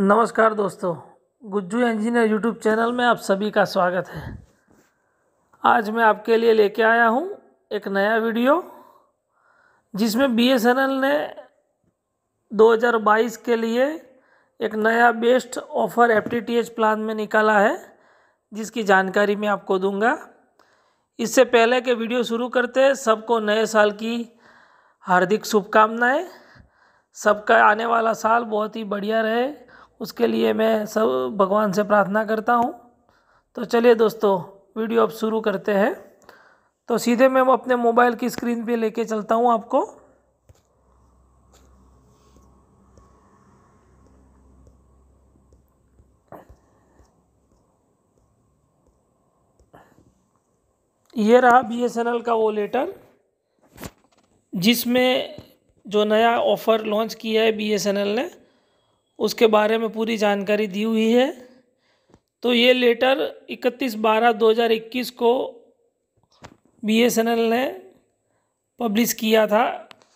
नमस्कार दोस्तों Gujju engineer YouTube channel में आप सभी का स्वागत है आज मैं आपके लिए लेके आया हूँ एक नया वीडियो जिसमें बी ने 2022 के लिए एक नया बेस्ट ऑफ़र एफ प्लान में निकाला है जिसकी जानकारी मैं आपको दूंगा इससे पहले के वीडियो शुरू करते हैं सबको नए साल की हार्दिक शुभकामनाएं सबका आने वाला साल बहुत ही बढ़िया रहे उसके लिए मैं सब भगवान से प्रार्थना करता हूँ तो चलिए दोस्तों वीडियो अब शुरू करते हैं तो सीधे मैं अपने मोबाइल की स्क्रीन पे लेके चलता हूँ आपको ये रहा बी एस एन एल का वो लेटर जिसमें जो नया ऑफ़र लॉन्च किया है बी एस एन एल ने उसके बारे में पूरी जानकारी दी हुई है तो ये लेटर 31 बारह 2021 को बीएसएनएल ने पब्लिश किया था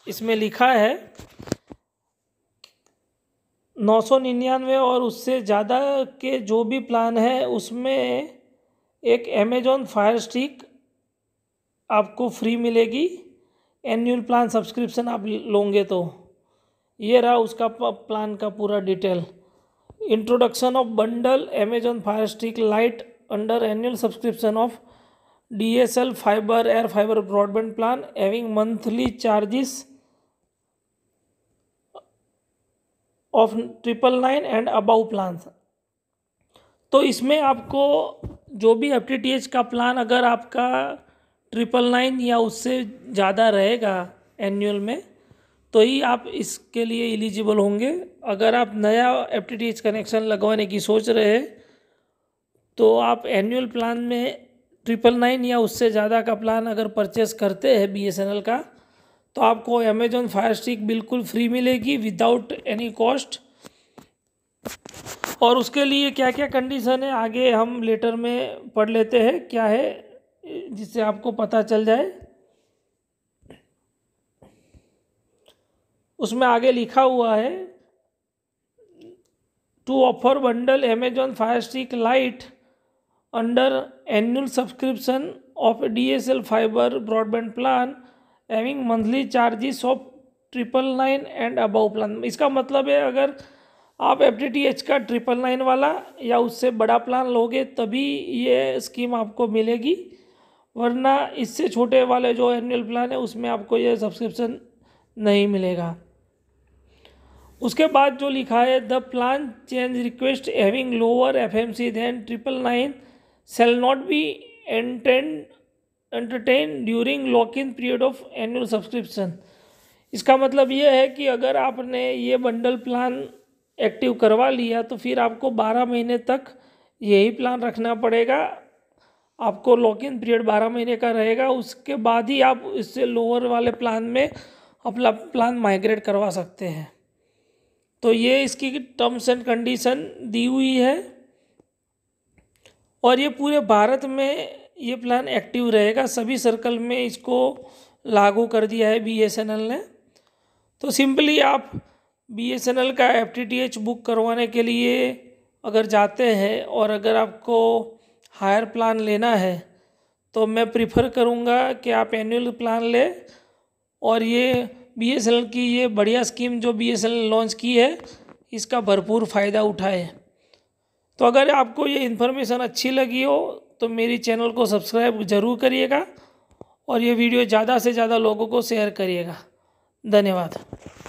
इसमें लिखा है नौ सौ निन्यानवे और उससे ज़्यादा के जो भी प्लान है उसमें एक अमेजोन फायर स्टिक आपको फ्री मिलेगी एनुअल प्लान सब्सक्रिप्शन आप लोगे तो ये रहा उसका प्लान का पूरा detail introduction of bundle Amazon Fire Stick Lite under annual subscription of D S L fibre air fibre broadband plan having monthly charges of triple nine and above plan तो इसमें आपको जो भी एफ टी का plan अगर आपका triple nine या उससे ज़्यादा रहेगा एनुअल में तो ही आप इसके लिए एलिजिबल होंगे अगर आप नया F T T H connection लगवाने की सोच रहे हैं तो आप एनुअल प्लान में ट्रिपल नाइन या उससे ज़्यादा का प्लान अगर परचेस करते हैं बी एस एन एल का तो आपको अमेजोन फायर स्टिक बिल्कुल फ्री मिलेगी विदाउट एनी कॉस्ट और उसके लिए क्या क्या कंडीशन है आगे हम लेटर में पढ़ लेते हैं क्या है जिससे आपको पता चल जाए उसमें आगे लिखा हुआ है to offer bundle Amazon Fire Stick Lite under annual subscription of D S L fibre broadband plan having monthly charges of triple nine and above plan इसका मतलब है अगर आप एफ डी टी एच का ट्रिपल नाइन वाला या उससे बड़ा प्लान लोगे तभी ये स्कीम आपको मिलेगी वरना इससे छोटे वाले जो एनुअल प्लान है उसमें आपको ये सब्सक्रिप्शन नहीं मिलेगा उसके बाद जो लिखा है the plan change request having lower F M C than triple nine shall not be enter entertain during lock in period of annual subscription इसका मतलब ये है कि अगर आपने ये बंडल प्लान एक्टिव करवा लिया तो फिर आपको बारह महीने तक यही प्लान रखना पड़ेगा आपको लॉक इन पीरियड बारह महीने का रहेगा उसके बाद ही आप इससे लोअर वाले प्लान में अपना प्लान माइग्रेट करवा सकते हैं तो ये इसकी टर्म्स एंड कंडीशन दी हुई है और ये पूरे भारत में ये प्लान एक्टिव रहेगा सभी सर्कल में इसको लागू कर दिया है बीएसएनएल ने तो सिंपली आप बीएसएनएल का एफ बुक करवाने के लिए अगर जाते हैं और अगर आपको हायर प्लान लेना है तो मैं प्रिफर करूँगा कि आप एनुअल प्लान लें और ये बीएसएल की ये बढ़िया स्कीम जो बीएसएल लॉन्च की है इसका भरपूर फ़ायदा उठाए तो अगर आपको ये इन्फॉर्मेशन अच्छी लगी हो तो मेरी चैनल को सब्सक्राइब ज़रूर करिएगा और ये वीडियो ज़्यादा से ज़्यादा लोगों को शेयर करिएगा धन्यवाद